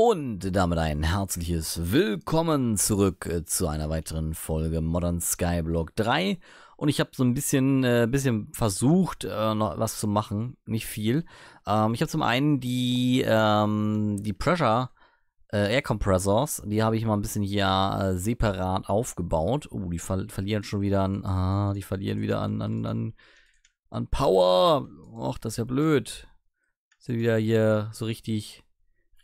Und damit ein herzliches Willkommen zurück äh, zu einer weiteren Folge Modern Skyblock 3. Und ich habe so ein bisschen, äh, bisschen versucht, äh, noch was zu machen. Nicht viel. Ähm, ich habe zum einen die, ähm, die Pressure äh, Air Compressors. Die habe ich mal ein bisschen hier äh, separat aufgebaut. Oh, die ver verlieren schon wieder an. Ah, die verlieren wieder an, an, an, an Power. Och, das ist ja blöd. Sind wieder hier so richtig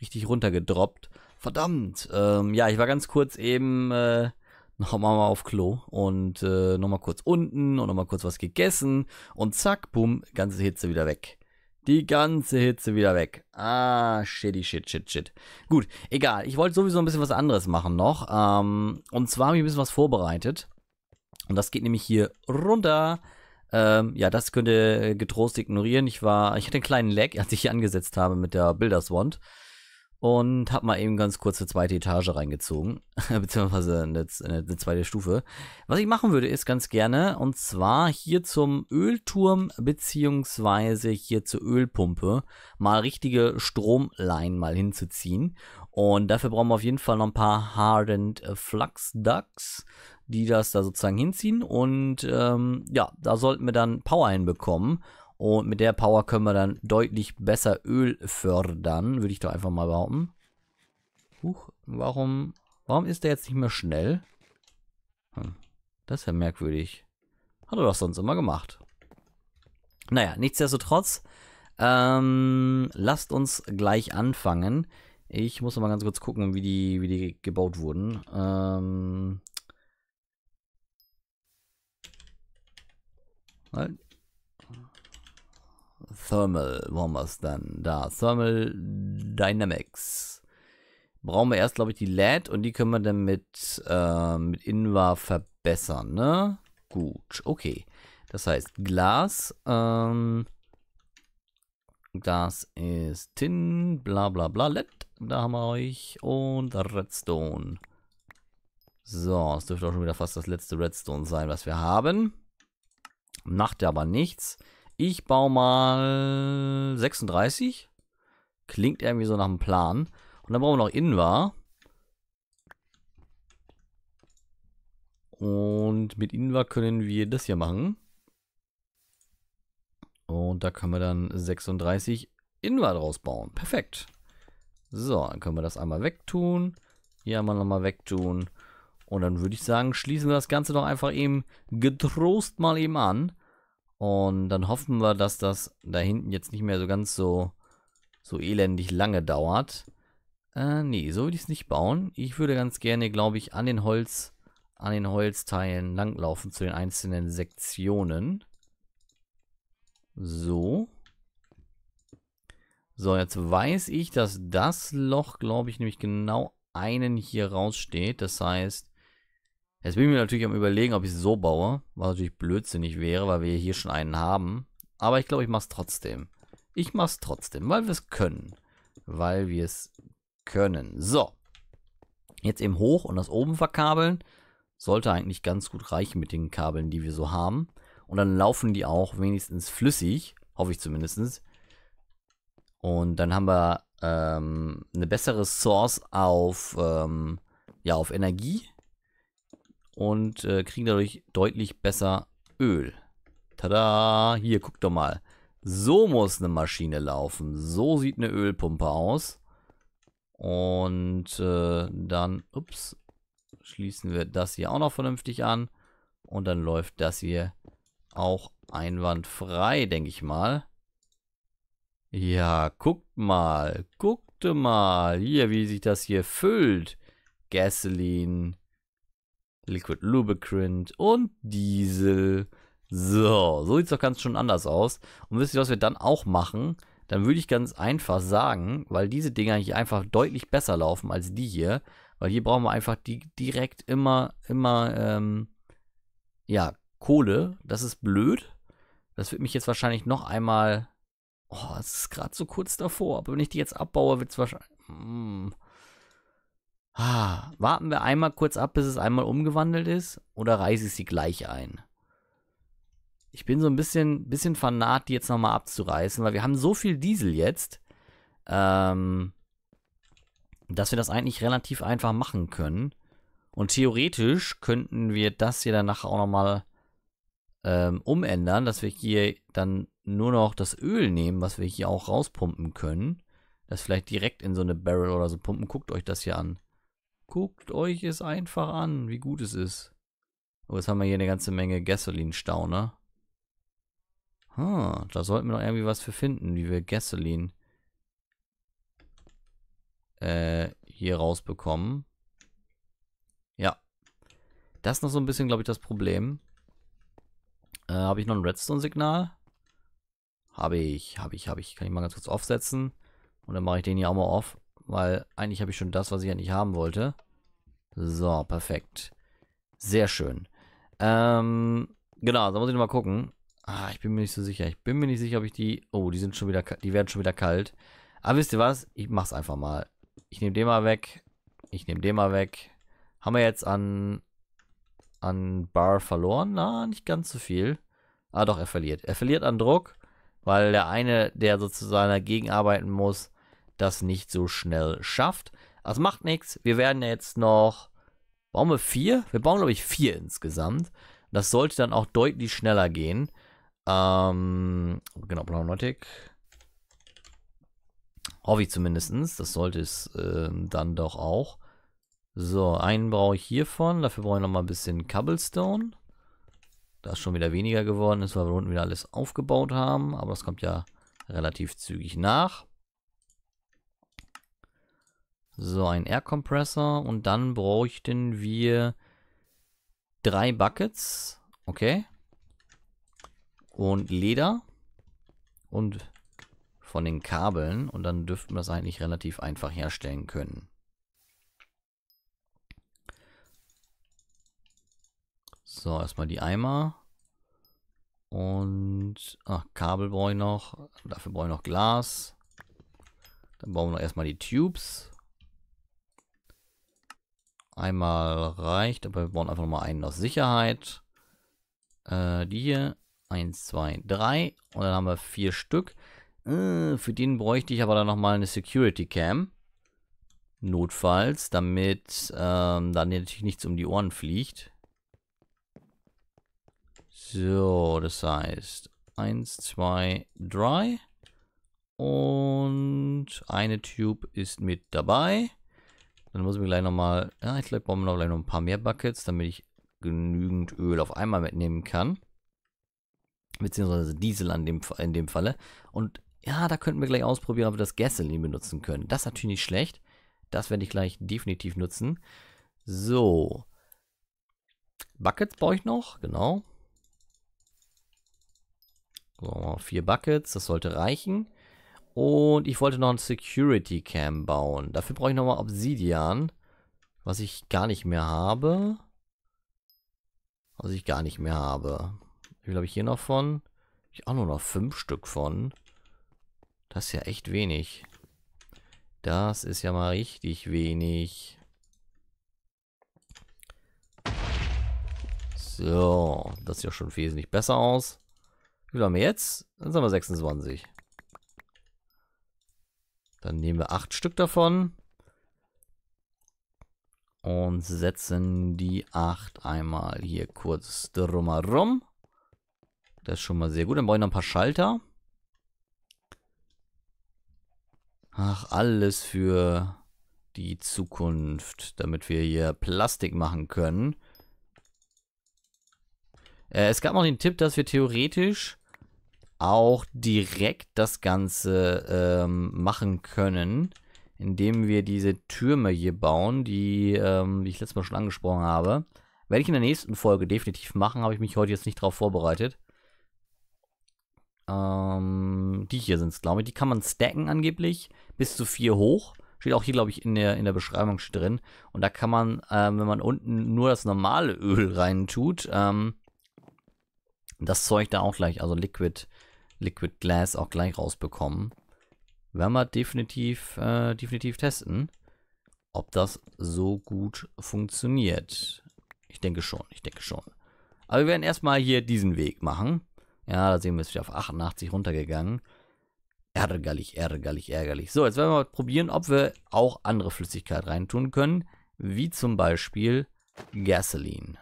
richtig runtergedroppt. Verdammt. Ähm, ja, ich war ganz kurz eben äh, nochmal auf Klo und äh, nochmal kurz unten und nochmal kurz was gegessen und zack, bumm, ganze Hitze wieder weg. Die ganze Hitze wieder weg. Ah, shitty, shit, shit, shit. Gut, egal. Ich wollte sowieso ein bisschen was anderes machen noch. Ähm, und zwar habe ich ein bisschen was vorbereitet. Und das geht nämlich hier runter. Ähm, ja, das könnt ihr äh, getrost ignorieren. Ich war, ich hatte einen kleinen Lag, als ich hier angesetzt habe mit der Bilderswand und habe mal eben ganz kurz eine zweite Etage reingezogen, beziehungsweise eine, eine, zweite Stufe. Was ich machen würde, ist ganz gerne, und zwar hier zum Ölturm, beziehungsweise hier zur Ölpumpe, mal richtige Stromleinen mal hinzuziehen. Und dafür brauchen wir auf jeden Fall noch ein paar Hardened Flux Ducks, die das da sozusagen hinziehen. Und ähm, ja, da sollten wir dann Power hinbekommen. Und mit der Power können wir dann deutlich besser Öl fördern, würde ich doch einfach mal behaupten. Huch, warum, warum ist der jetzt nicht mehr schnell? Hm, das ist ja merkwürdig. Hat er doch sonst immer gemacht. Naja, nichtsdestotrotz, ähm, lasst uns gleich anfangen. Ich muss mal ganz kurz gucken, wie die, wie die gebaut wurden. Ähm, halt. Thermal waren wir es dann. Da, Thermal Dynamics. Brauchen wir erst, glaube ich, die LED und die können wir dann mit, äh, mit Invar verbessern, ne? Gut, okay. Das heißt, Glas, ähm, das ist Tin, bla bla bla, LED, da haben wir euch und Redstone. So, es dürfte auch schon wieder fast das letzte Redstone sein, was wir haben. Macht ja aber nichts. Ich baue mal 36. Klingt irgendwie so nach einem Plan. Und dann brauchen wir noch Invar. Und mit Invar können wir das hier machen. Und da können wir dann 36 Invar draus bauen. Perfekt. So, dann können wir das einmal wegtun. Hier einmal nochmal wegtun. Und dann würde ich sagen, schließen wir das Ganze doch einfach eben getrost mal eben an. Und dann hoffen wir, dass das da hinten jetzt nicht mehr so ganz so, so elendig lange dauert. Äh, nee, so würde ich es nicht bauen. Ich würde ganz gerne, glaube ich, an den Holz, an den Holzteilen langlaufen zu den einzelnen Sektionen. So. So, jetzt weiß ich, dass das Loch, glaube ich, nämlich genau einen hier raussteht. Das heißt, Jetzt bin ich mir natürlich am überlegen, ob ich es so baue, was natürlich blödsinnig wäre, weil wir hier schon einen haben. Aber ich glaube, ich mache es trotzdem. Ich mache es trotzdem, weil wir es können. Weil wir es können. So. Jetzt eben hoch und das oben verkabeln. Sollte eigentlich ganz gut reichen mit den Kabeln, die wir so haben. Und dann laufen die auch wenigstens flüssig. Hoffe ich zumindest. Und dann haben wir ähm, eine bessere Source auf, ähm, ja, auf Energie und äh, kriegen dadurch deutlich besser Öl. Tada! Hier, guck doch mal. So muss eine Maschine laufen. So sieht eine Ölpumpe aus. Und äh, dann, ups, schließen wir das hier auch noch vernünftig an. Und dann läuft das hier auch einwandfrei, denke ich mal. Ja, guckt mal, guckte mal, hier, wie sich das hier füllt. Gasoline, Liquid Lubricant und Diesel. So, so sieht es doch ganz schon anders aus. Und wisst ihr, was wir dann auch machen? Dann würde ich ganz einfach sagen, weil diese Dinger hier einfach deutlich besser laufen als die hier, weil hier brauchen wir einfach die direkt immer, immer, ähm, ja, Kohle. Das ist blöd. Das wird mich jetzt wahrscheinlich noch einmal. Oh, es ist gerade so kurz davor. Aber wenn ich die jetzt abbaue, wird es wahrscheinlich. Mm, Ah, warten wir einmal kurz ab, bis es einmal umgewandelt ist oder reiße ich sie gleich ein? Ich bin so ein bisschen, bisschen fanat, die jetzt nochmal abzureißen, weil wir haben so viel Diesel jetzt, ähm, dass wir das eigentlich relativ einfach machen können. Und theoretisch könnten wir das hier danach auch nochmal ähm, umändern, dass wir hier dann nur noch das Öl nehmen, was wir hier auch rauspumpen können. Das vielleicht direkt in so eine Barrel oder so pumpen. Guckt euch das hier an. Guckt euch es einfach an, wie gut es ist. Aber oh, jetzt haben wir hier eine ganze Menge Gasolinstauner. Hm, da sollten wir noch irgendwie was für finden, wie wir Gasolin äh, hier rausbekommen. Ja. Das ist noch so ein bisschen, glaube ich, das Problem. Äh, habe ich noch ein Redstone-Signal? Habe ich, habe ich, habe ich. Kann ich mal ganz kurz aufsetzen. Und dann mache ich den hier auch mal auf. Weil eigentlich habe ich schon das, was ich ja nicht haben wollte. So, perfekt. Sehr schön. Ähm, genau, da muss ich nochmal gucken. Ah, ich bin mir nicht so sicher. Ich bin mir nicht sicher, ob ich die... Oh, die sind schon wieder... Die werden schon wieder kalt. Aber wisst ihr was? Ich mach's einfach mal. Ich nehme den mal weg. Ich nehme den mal weg. Haben wir jetzt an... An Bar verloren? Na, nicht ganz so viel. Ah doch, er verliert. Er verliert an Druck, weil der eine, der sozusagen dagegen arbeiten muss, das nicht so schnell schafft. Also macht nichts. Wir werden jetzt noch. Bauen wir vier? Wir bauen, glaube ich, vier insgesamt. Das sollte dann auch deutlich schneller gehen. Ähm, genau, Planotik. Hoffe ich zumindest. Das sollte es äh, dann doch auch. So, einen brauche ich hiervon. Dafür brauche ich nochmal ein bisschen Cobblestone. Da es schon wieder weniger geworden ist, weil wir unten wieder alles aufgebaut haben. Aber das kommt ja relativ zügig nach. So, ein Air Compressor und dann bräuchten wir drei Buckets. Okay. Und Leder. Und von den Kabeln. Und dann dürften wir das eigentlich relativ einfach herstellen können. So, erstmal die Eimer. Und ach, Kabel brauche ich noch. Dafür brauche ich noch Glas. Dann brauchen wir noch erstmal die Tubes. Einmal reicht, aber wir brauchen einfach nochmal einen aus Sicherheit. Äh, die hier. Eins, zwei, drei. Und dann haben wir vier Stück. Äh, für den bräuchte ich aber dann nochmal eine Security Cam. Notfalls, damit ähm, dann natürlich nichts um die Ohren fliegt. So, das heißt eins, zwei, drei. und eine Tube ist mit dabei. Dann muss ich mir gleich nochmal, ja, ich glaube, brauchen wir noch gleich noch ein paar mehr Buckets, damit ich genügend Öl auf einmal mitnehmen kann. Beziehungsweise Diesel an dem, in dem Falle. Und ja, da könnten wir gleich ausprobieren, ob wir das Gasoline benutzen können. Das ist natürlich nicht schlecht. Das werde ich gleich definitiv nutzen. So. Buckets brauche ich noch, genau. So, vier Buckets, das sollte reichen. Und ich wollte noch ein Security Cam bauen. Dafür brauche ich nochmal Obsidian. Was ich gar nicht mehr habe. Was ich gar nicht mehr habe. Wie viel habe ich hier noch von? Ich auch nur noch fünf Stück von. Das ist ja echt wenig. Das ist ja mal richtig wenig. So, das sieht ja schon wesentlich besser aus. Wie viel haben wir jetzt? Dann sind wir 26. Dann nehmen wir acht Stück davon. Und setzen die acht einmal hier kurz drumherum. Das ist schon mal sehr gut. Dann brauche ich noch ein paar Schalter. Ach, alles für die Zukunft, damit wir hier Plastik machen können. Äh, es gab noch den Tipp, dass wir theoretisch auch direkt das Ganze ähm, machen können, indem wir diese Türme hier bauen, die, ähm, die ich letztes Mal schon angesprochen habe. Werde ich in der nächsten Folge definitiv machen, habe ich mich heute jetzt nicht darauf vorbereitet. Ähm, die hier sind es, glaube ich. Die kann man stacken angeblich, bis zu vier hoch. Steht auch hier, glaube ich, in der, in der Beschreibung drin. Und da kann man, ähm, wenn man unten nur das normale Öl rein tut, ähm, das Zeug da auch gleich, also Liquid Liquid Glass auch gleich rausbekommen. Werden wir definitiv, äh, definitiv testen, ob das so gut funktioniert. Ich denke schon, ich denke schon. Aber wir werden erstmal hier diesen Weg machen. Ja, da sehen wir, es wieder auf 88 runtergegangen. Ärgerlich, ärgerlich, ärgerlich. So, jetzt werden wir mal probieren, ob wir auch andere Flüssigkeit reintun können. Wie zum Beispiel Gasoline.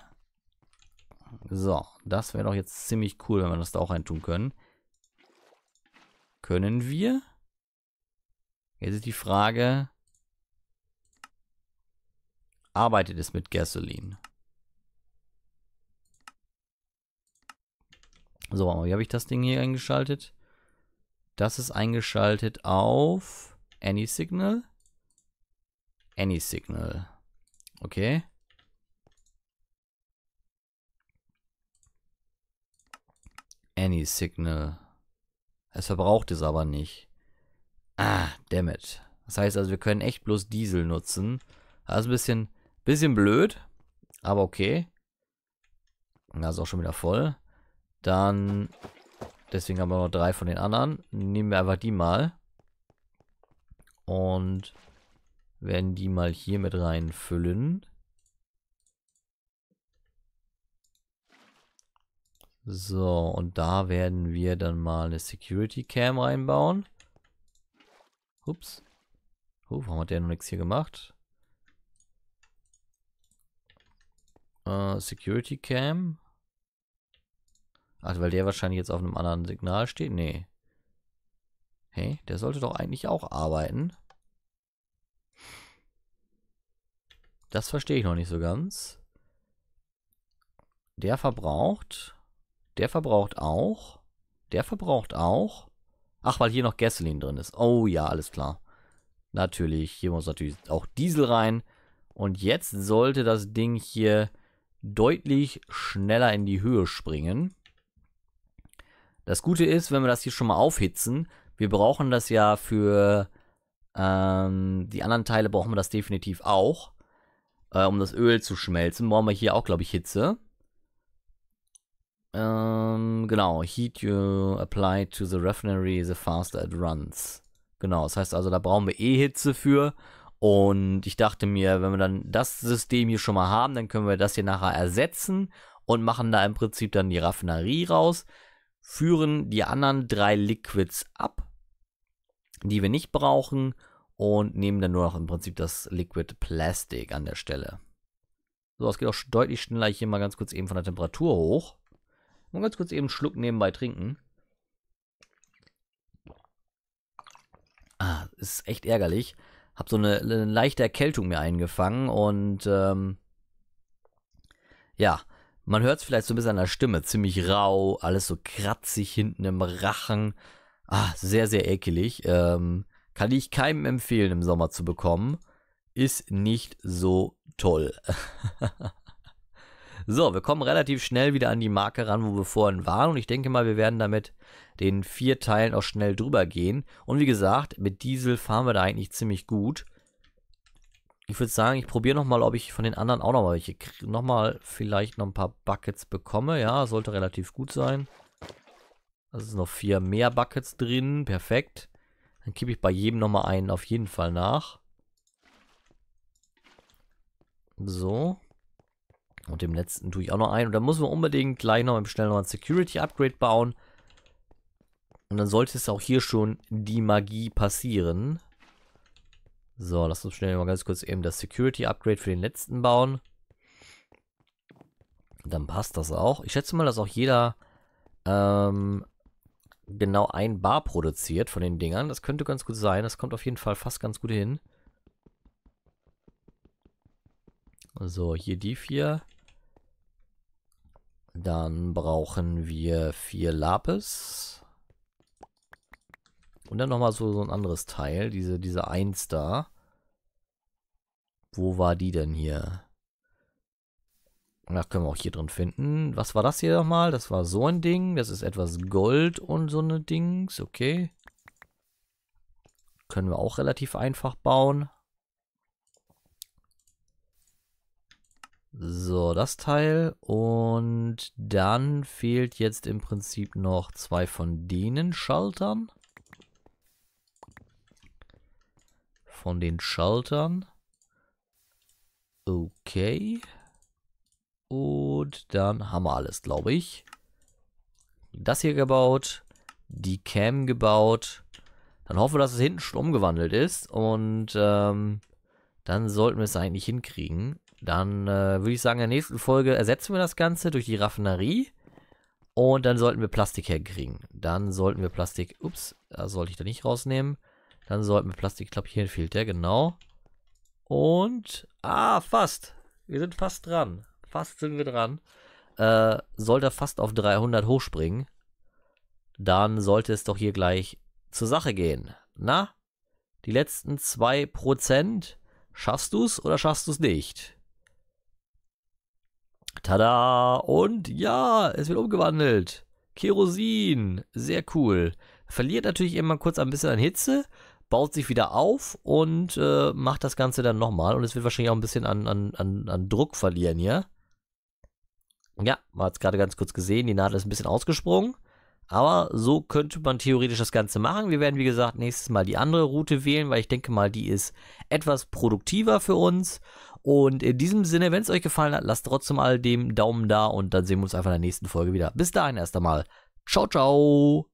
So, das wäre doch jetzt ziemlich cool, wenn wir das da auch reintun können. Können wir? Jetzt ist die Frage, arbeitet es mit Gasoline? So, wie habe ich das Ding hier eingeschaltet? Das ist eingeschaltet auf Any Signal. Any Signal. Okay. Any Signal. Es verbraucht es aber nicht. Ah, dammit. Das heißt also, wir können echt bloß Diesel nutzen. Das ist ein bisschen, bisschen blöd, aber okay. Da ist auch schon wieder voll. Dann, deswegen haben wir noch drei von den anderen. Nehmen wir einfach die mal. Und werden die mal hier mit reinfüllen. So, und da werden wir dann mal eine Security Cam reinbauen. Ups. Oh, warum hat der noch nichts hier gemacht? Äh, Security Cam. Ach, weil der wahrscheinlich jetzt auf einem anderen Signal steht. Nee. Hey, der sollte doch eigentlich auch arbeiten. Das verstehe ich noch nicht so ganz. Der verbraucht der verbraucht auch. Der verbraucht auch. Ach, weil hier noch Gasolin drin ist. Oh ja, alles klar. Natürlich, hier muss natürlich auch Diesel rein. Und jetzt sollte das Ding hier deutlich schneller in die Höhe springen. Das Gute ist, wenn wir das hier schon mal aufhitzen, wir brauchen das ja für ähm, die anderen Teile brauchen wir das definitiv auch. Äh, um das Öl zu schmelzen, brauchen wir hier auch, glaube ich, Hitze. Ähm, genau, heat you apply to the refinery the faster it runs. Genau, das heißt also, da brauchen wir eh Hitze für. Und ich dachte mir, wenn wir dann das System hier schon mal haben, dann können wir das hier nachher ersetzen und machen da im Prinzip dann die Raffinerie raus, führen die anderen drei Liquids ab, die wir nicht brauchen und nehmen dann nur noch im Prinzip das Liquid Plastic an der Stelle. So, es geht auch deutlich schneller Ich hier mal ganz kurz eben von der Temperatur hoch. Mal ganz kurz eben einen Schluck nebenbei trinken. Ah, ist echt ärgerlich. Hab so eine, eine leichte Erkältung mir eingefangen und ähm, ja, man hört es vielleicht so ein bisschen an der Stimme. Ziemlich rau, alles so kratzig hinten im Rachen. Ah, sehr, sehr ekelig. Ähm, kann ich keinem empfehlen, im Sommer zu bekommen. Ist nicht so toll. So, wir kommen relativ schnell wieder an die Marke ran, wo wir vorhin waren. Und ich denke mal, wir werden damit den vier Teilen auch schnell drüber gehen. Und wie gesagt, mit Diesel fahren wir da eigentlich ziemlich gut. Ich würde sagen, ich probiere nochmal, ob ich von den anderen auch nochmal welche nochmal vielleicht noch ein paar Buckets bekomme. Ja, sollte relativ gut sein. Also sind noch vier mehr Buckets drin. Perfekt. Dann kippe ich bei jedem nochmal einen auf jeden Fall nach. So. Und dem letzten tue ich auch noch ein. Und dann muss man unbedingt gleich noch im Schnell noch ein Security Upgrade bauen. Und dann sollte es auch hier schon die Magie passieren. So, lass uns schnell mal ganz kurz eben das Security Upgrade für den letzten bauen. Dann passt das auch. Ich schätze mal, dass auch jeder ähm, genau ein Bar produziert von den Dingern. Das könnte ganz gut sein. Das kommt auf jeden Fall fast ganz gut hin. So, hier die vier. Dann brauchen wir vier Lapis. Und dann nochmal so, so ein anderes Teil, diese, diese 1 da. Wo war die denn hier? Na, können wir auch hier drin finden. Was war das hier nochmal? Das war so ein Ding. Das ist etwas Gold und so eine Dings. Okay. Können wir auch relativ einfach bauen. So, das Teil. Und dann fehlt jetzt im Prinzip noch zwei von denen Schaltern. Von den Schaltern. Okay. Und dann haben wir alles, glaube ich. Das hier gebaut. Die Cam gebaut. Dann hoffen wir, dass es hinten schon umgewandelt ist. Und ähm, dann sollten wir es eigentlich hinkriegen. Dann äh, würde ich sagen, in der nächsten Folge ersetzen wir das Ganze durch die Raffinerie. Und dann sollten wir Plastik herkriegen. Dann sollten wir Plastik. Ups, das sollte ich da nicht rausnehmen. Dann sollten wir Plastik. Ich glaube, hier fehlt der, genau. Und. Ah, fast. Wir sind fast dran. Fast sind wir dran. Äh, sollte er fast auf 300 hochspringen, dann sollte es doch hier gleich zur Sache gehen. Na? Die letzten 2%. Schaffst du es oder schaffst du es nicht? Tada! Und ja, es wird umgewandelt. Kerosin, sehr cool. Verliert natürlich immer kurz ein bisschen an Hitze, baut sich wieder auf und äh, macht das Ganze dann nochmal. Und es wird wahrscheinlich auch ein bisschen an, an, an, an Druck verlieren, ja? Ja, man hat es gerade ganz kurz gesehen, die Nadel ist ein bisschen ausgesprungen. Aber so könnte man theoretisch das Ganze machen. Wir werden, wie gesagt, nächstes Mal die andere Route wählen, weil ich denke mal, die ist etwas produktiver für uns. Und in diesem Sinne, wenn es euch gefallen hat, lasst trotzdem all den Daumen da und dann sehen wir uns einfach in der nächsten Folge wieder. Bis dahin erst einmal. Ciao, ciao.